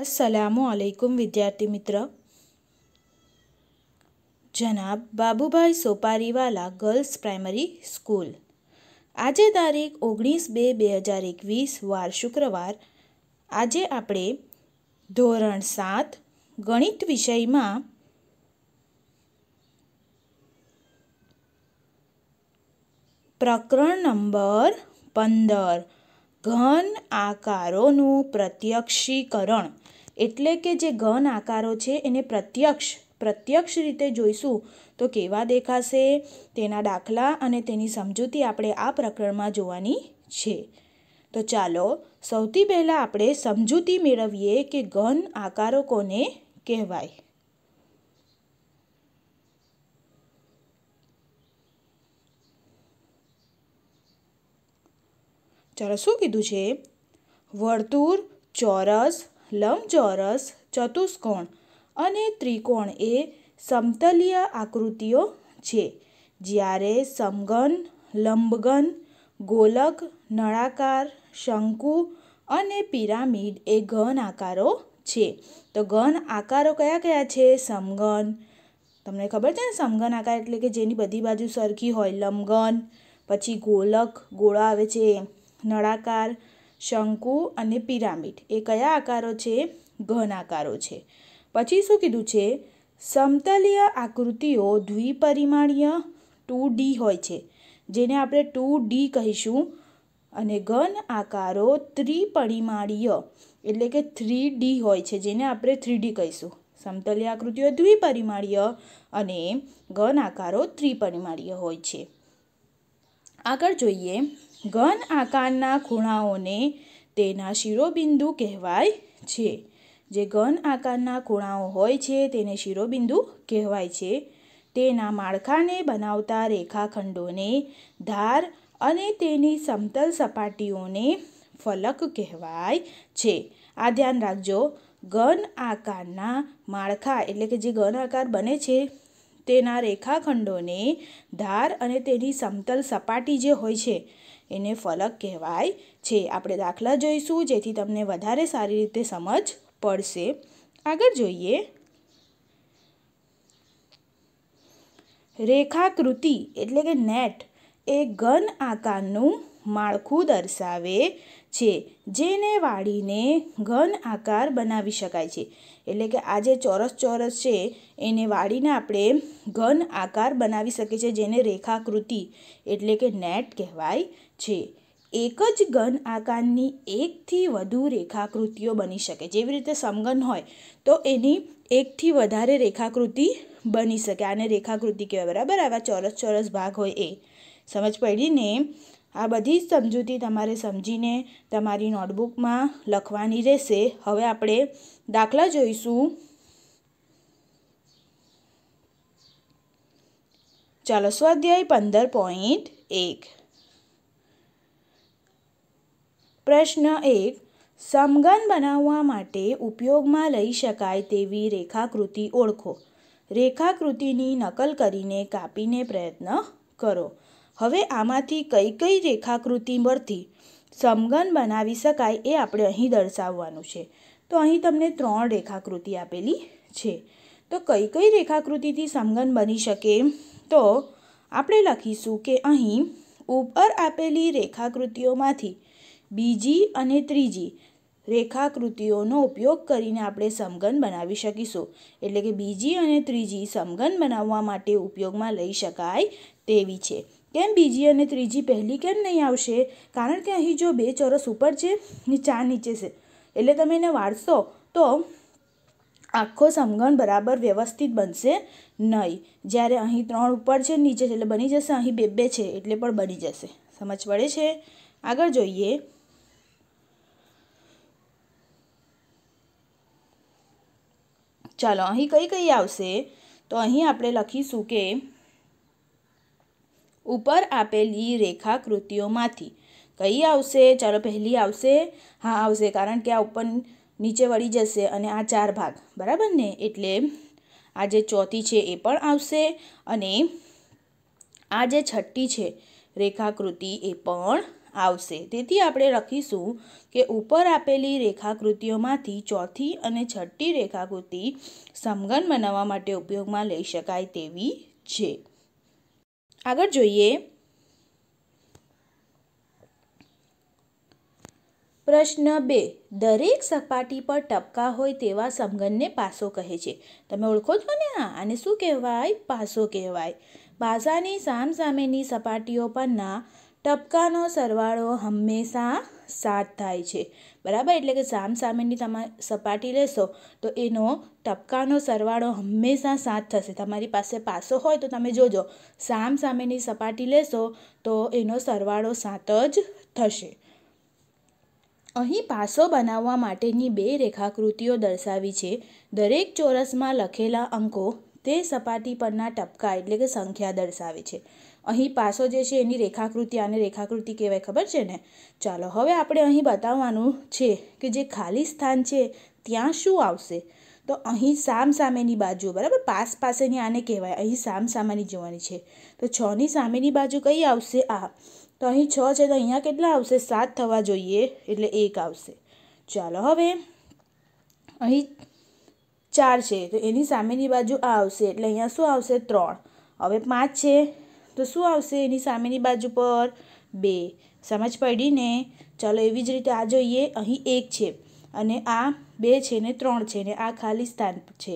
અસલામુ અલૈકુમ વિદ્યાર્થી મિત્ર જનાબ Babubhai Sopariwala girls primary school આજે તારીખ ઓગણીસ બે બે હજાર એકવીસ વાર શુક્રવાર આજે આપણે ધોરણ સાત ગણિત વિષયમાં પ્રકરણ નંબર પંદર ઘન આકારોનું પ્રત્યક્ષીકરણ એટલે કે જે ઘન આકારો છે એને પ્રત્યક્ષ પ્રત્યક્ષ રીતે જોઈશું તો કેવા દેખાશે તેના દાખલા અને તેની સમજૂતી આપણે આ પ્રકરણમાં જોવાની છે તો ચાલો સૌથી પહેલાં આપણે સમજૂતી મેળવીએ કે ઘન આકારો કોને કહેવાય ચાલો શું કીધું છે વર્તુળ ચોરસ લંબચોરસ ચતુષ્કોણ અને ત્રિકોણ એ સમતલીય આકૃતિઓ છે જ્યારે સમઘન લંબઘન ગોલક નળાકાર શંકુ અને પિરામિડ એ ઘન આકારો છે તો ઘન આકારો કયા કયા છે સમગન તમને ખબર છે ને સમગન આકાર એટલે કે જેની બધી બાજુ સરખી હોય લંબઘન પછી ગોલક ગોળા આવે છે નળાકાર શંકુ અને પિરામિડ એ કયા આકારો છે ઘન આકારો છે પછી શું કીધું છે સમતલીય આકૃતિઓ દ્વિપરિમાણીય ટુ ડી હોય છે જેને આપણે ટુ ડી કહીશું અને ઘન આકારો ત્રિપરિમાણીય એટલે કે થ્રી ડી હોય છે જેને આપણે થ્રી ડી કહીશું સમતલીય આકૃતિઓ દ્વિપરિમાણીય અને ઘન આકારો ત્રિપરિમાણીય હોય છે આગળ જોઈએ ઘન આકારના ખૂણાઓને તેના શિરોબિંદુ કહેવાય છે જે ઘન આકારના ખૂણાઓ હોય છે તેને શિરોબિંદુ કહેવાય છે તેના માળખાને બનાવતા રેખાખંડોને ધાર અને તેની સમતલ સપાટીઓને ફલક કહેવાય છે આ ધ્યાન રાખજો ઘન આકારના માળખા એટલે કે જે ઘન આકાર બને છે તેના રેખાખંડોને ધાર અને તેની સમતલ સપાટી જે હોય છે એને ફલક કહેવાય છે આપણે દાખલા જોઈશું જેથી તમને વધારે સારી રીતે સમજ પડશે આગળ જોઈએ રેખાકૃતિ એટલે કે નેટ એ ઘન આકારનું માળખું દર્શાવે છે જેને વાળીને ઘન આકાર બનાવી શકાય છે એટલે કે આ જે ચોરસ ચોરસ છે એને વાળીને આપણે ઘન આકાર બનાવી શકીએ છીએ જેને રેખાકૃતિ એટલે કે નેટ કહેવાય છે એક જ ઘન આકારની એકથી વધુ રેખાકૃતિઓ બની શકે જેવી રીતે સમગન હોય તો એની એકથી વધારે રેખાકૃતિ બની શકે આને રેખાકૃતિ કહેવાય બરાબર આવા ચોરસ ચોરસ ભાગ હોય એ સમજ પડી ને આ બધી જ સમજૂતી તમારે સમજીને તમારી નોટબુકમાં લખવાની રહેશે હવે આપણે દાખલા જોઈશું ચાલો સ્વાધ્યાય પંદર પોઈન્ટ એક પ્રશ્ન એક સમગન બનાવવા માટે ઉપયોગમાં લઈ શકાય તેવી રેખાકૃતિ ઓળખો રેખાકૃતિની નકલ કરીને કાપીને પ્રયત્ન કરો હવે આમાંથી કઈ કઈ રેખાકૃતિ પરથી સમઘન બનાવી શકાય એ આપણે અહીં દર્શાવવાનું છે તો અહીં તમને ત્રણ રેખાકૃતિ આપેલી છે તો કઈ કઈ રેખાકૃતિથી સમઘન બની શકે તો આપણે લખીશું કે અહીં ઉપર આપેલી રેખાકૃતિઓમાંથી બીજી અને ત્રીજી રેખાકૃતિઓનો ઉપયોગ કરીને આપણે સમઘન બનાવી શકીશું એટલે કે બીજી અને ત્રીજી સમઘન બનાવવા માટે ઉપયોગમાં લઈ શકાય તેવી છે કેમ બીજી અને ત્રીજી પહેલી કેમ નહીં આવશે કારણ કે અહીં જો બે ચોરસ ઉપર છે ને ચાર નીચે છે એટલે તમે એને વાળશો તો આખો સમઘન બરાબર વ્યવસ્થિત બનશે નહીં જ્યારે અહીં ત્રણ ઉપર છે નીચે છે એટલે બની જશે અહીં બે બે છે એટલે પણ બની જશે સમજ પડે છે આગળ જોઈએ ચાલો અહીં કઈ કઈ આવશે તો અહીં આપણે લખીશું કે ઉપર આપેલી રેખાકૃતિઓમાંથી કઈ આવશે ચાલો પહેલી આવશે હા આવશે કારણ કે આ ઉપર નીચે વળી જશે અને આ ચાર ભાગ બરાબર ને એટલે આ જે ચોથી છે એ પણ આવશે અને આ જે છઠ્ઠી છે રેખાકૃતિ એ પણ આવશે તેથી આપણે લખીશું કે ઉપર આપેલી રેખાકૃતિઓમાંથી ચોથી અને છઠ્ઠી રેખાકૃતિ સમગન બનાવવા માટે ઉપયોગમાં લઈ શકાય તેવી છે આગળ જોઈએ પ્રશ્ન બે દરેક સપાટી પર ટપકા હોય તેવા સમગનને પાસો કહે છે તમે ઓળખો છો ને આ આને શું કહેવાય પાસો કહેવાય પાસાની સામસામેની સપાટીઓ પરના ટપકાનો સરવાળો હંમેશા સાત થાય છે બરાબર એટલે કે સામ સામેની તમે સપાટી લેશો તો એનો ટપકાનો સરવાળો હંમેશા સાત થશે તમારી પાસે પાસો હોય તો તમે જોજો સામ સામેની સપાટી લેશો તો એનો સરવાળો સાત જ થશે અહીં પાસો બનાવવા માટેની બે રેખાકૃતિઓ દર્શાવી છે દરેક ચોરસમાં લખેલા અંકો તે સપાટી પરના ટપકા એટલે કે સંખ્યા દર્શાવે છે અહીં પાસો જે છે એની રેખાકૃતિ આને રેખાકૃતિ કહેવાય ખબર છે ને ચાલો હવે આપણે અહીં બતાવવાનું છે કે જે ખાલી સ્થાન છે ત્યાં શું આવશે તો અહીં સામ સામેની બાજુ બરાબર પાસ પાસેની આને કહેવાય અહીં સામ સામેની જોવાની છે તો છની સામેની બાજુ કઈ આવશે આ તો અહીં છ છે તો અહીંયા કેટલા આવશે સાત થવા જોઈએ એટલે એક આવશે ચાલો હવે અહીં ચાર છે તો એની સામેની બાજુ આ આવશે એટલે અહીંયા શું આવશે ત્રણ હવે પાંચ છે તો શું આવશે એની સામેની બાજુ પર બે સમજ પડી ને ચાલો એવી જ રીતે આ જોઈએ અહીં એક છે અને આ બે છે ને ત્રણ છે ને આ ખાલી સ્થાન છે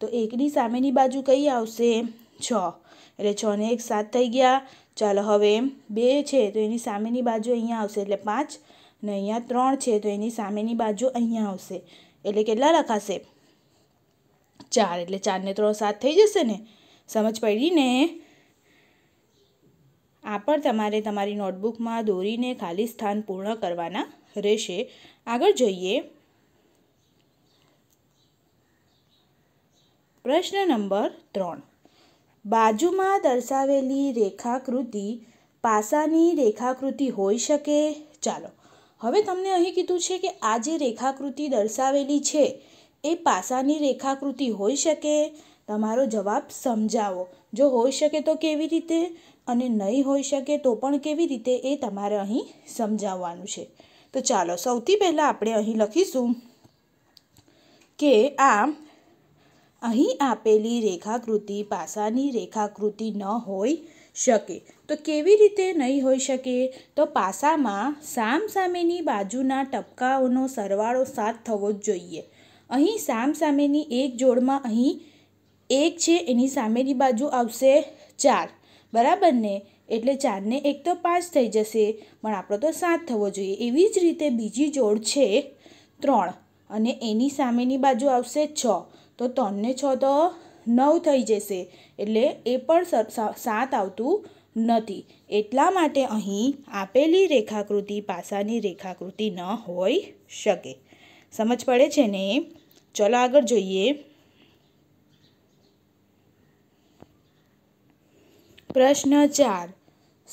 તો એકની સામેની બાજુ કઈ આવશે છ એટલે છ ને એક સાત થઈ ગયા ચાલો હવે બે છે તો એની સામેની બાજુ અહીંયા આવશે એટલે પાંચ ને અહીંયા ત્રણ છે તો એની સામેની બાજુ અહીંયા આવશે એટલે કેટલા લખાશે ચાર એટલે ચારને ત્રણ સાત થઈ જશે ને સમજ પડી ને આ પણ તમારે તમારી નોટબુકમાં દોરીને ખાલી સ્થાન પૂર્ણ કરવાના રહેશે આગળ જોઈએ પ્રશ્ન નંબર ત્રણ બાજુમાં દર્શાવેલી રેખાકૃતિ પાસાની રેખાકૃતિ હોઈ શકે ચાલો હવે તમને અહીં કીધું છે કે આ જે રેખાકૃતિ દર્શાવેલી છે એ પાસાની રેખાકૃતિ હોઈ શકે તમારો જવાબ સમજાવો જો હોઈ શકે તો કેવી રીતે અને નહીં હોઈ શકે તો પણ કેવી રીતે એ તમારે અહીં સમજાવવાનું છે તો ચાલો સૌથી પહેલાં આપણે અહીં લખીશું કે આ અહીં આપેલી રેખાકૃતિ પાસાની રેખાકૃતિ ન હોઈ શકે તો કેવી રીતે નહીં હોઈ શકે તો પાસામાં સામસામેની બાજુના ટપકાઓનો સરવાળો સાત થવો જ જોઈએ અહીં સામ સામેની એક જોડમાં અહીં એક છે એની સામેની બાજુ આવશે ચાર બરાબર ને એટલે ચારને એક તો પાંચ થઈ જશે પણ આપણો તો સાત થવો જોઈએ એવી જ રીતે બીજી જોડ છે ત્રણ અને એની સામેની બાજુ આવશે છ તો ત્રણને છ તો નવ થઈ જશે એટલે એ પણ સાત આવતું નથી એટલા માટે અહીં આપેલી રેખાકૃતિ પાસાની રેખાકૃતિ ન હોઈ શકે સમજ પડે છે ને ચલો આગળ જોઈએ પ્રશ્ન ચાર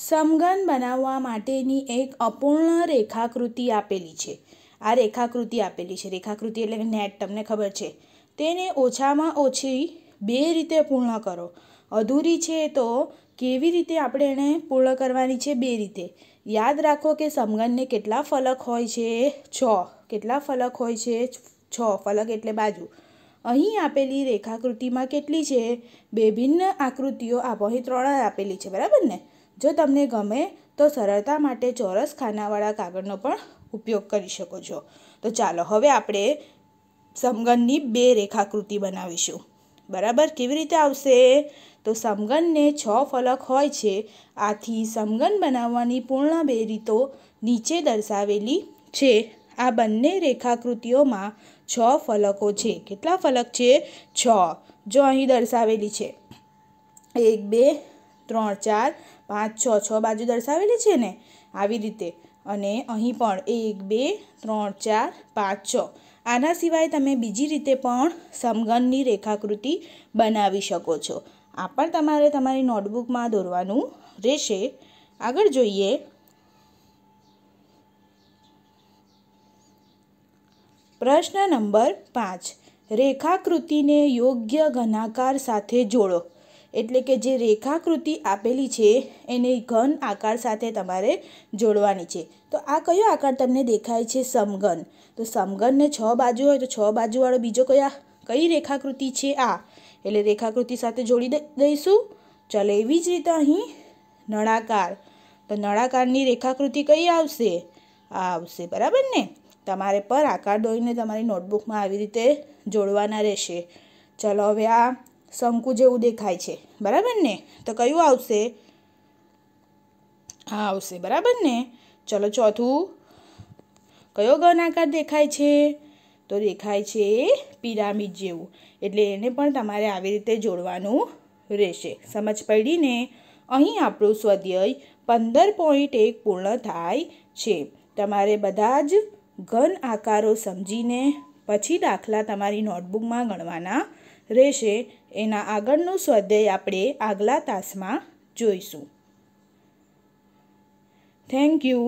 સમઘન બનાવવા માટેની એક અપૂર્ણ રેખાકૃતિ આપેલી છે આ રેખાકૃતિ આપેલી છે રેખાકૃતિ એટલે નેટ તમને ખબર છે તેને ઓછામાં ઓછી બે રીતે પૂર્ણ કરો અધૂરી છે તો કેવી રીતે આપણે એને પૂર્ણ કરવાની છે બે રીતે યાદ રાખો કે સમઘનને કેટલા ફલક હોય છે છ કેટલા ફલક હોય છે છ ફલક એટલે બાજુ અહીં આપેલી રેખાકૃતિમાં કેટલી છે બે ભિન્ન આકૃતિઓ આપો અહીં ત્રણ આપેલી છે બરાબર ને જો તમને ગમે તો સરળતા માટે ચોરસ ખાનાવાળા કાગળનો પણ ઉપયોગ કરી શકો છો તો ચાલો હવે આપણે સમઘનની બે રેખાકૃતિ બનાવીશું બરાબર કેવી રીતે આવશે તો સમગનને છ ફલક હોય છે આથી સમગન બનાવવાની પૂર્ણ બે રીતો નીચે દર્શાવેલી છે આ બંને રેખાકૃતિઓમાં છ ફલકો છે કેટલા ફલક છે છ જો અહીં દર્શાવેલી છે એક બે ત્રણ ચાર પાંચ છ છ બાજુ દર્શાવેલી છે ને આવી રીતે અને અહીં પણ એક બે ત્રણ ચાર પાંચ છ આના સિવાય તમે બીજી રીતે પણ સમગનની રેખાકૃતિ બનાવી શકો છો આ પણ તમારે તમારી નોટબુકમાં દોરવાનું રહેશે આગળ જોઈએ પ્રશ્ન નંબર પાંચ રેખાકૃતિને યોગ્ય ઘનાકાર સાથે જોડો એટલે કે જે રેખાકૃતિ આપેલી છે એને ઘન આકાર સાથે તમારે જોડવાની છે તો આ કયો આકાર તમને દેખાય છે સમઘન તો સમઘનને છ બાજુ હોય તો છ બાજુવાળો બીજો કયા કઈ રેખાકૃતિ છે આ એટલે રેખાકૃતિ સાથે જોડી દઈશું ચાલો એવી જ રીતે અહીં નળાકાર તો નળાકારની રેખાકૃતિ કઈ આવશે આ આવશે બરાબર ને તમારે પર આકાર દોઈને તમારી નોટબુકમાં આવી રીતે જોડવાના રહેશે ચાલો હવે આ શંકુ જેવું દેખાય છે બરાબર ને તો કયું આવશે હા આવશે બરાબર ને ચલો ચોથું કયો ગણ આકાર દેખાય છે તો દેખાય છે પિરામિડ જેવું એટલે એને પણ તમારે આવી રીતે જોડવાનું રહેશે સમજ પડીને અહીં આપણું સ્વધ્યય પંદર પોઈન્ટ એક પૂર્ણ થાય છે તમારે બધા જ ઘન આકારો સમજીને પછી દાખલા તમારી નોટબુકમાં ગણવાના રહેશે એના આગળનું સ્વાધ્યાય આપણે આગલા તાસમાં જોઈશું થેન્ક યુ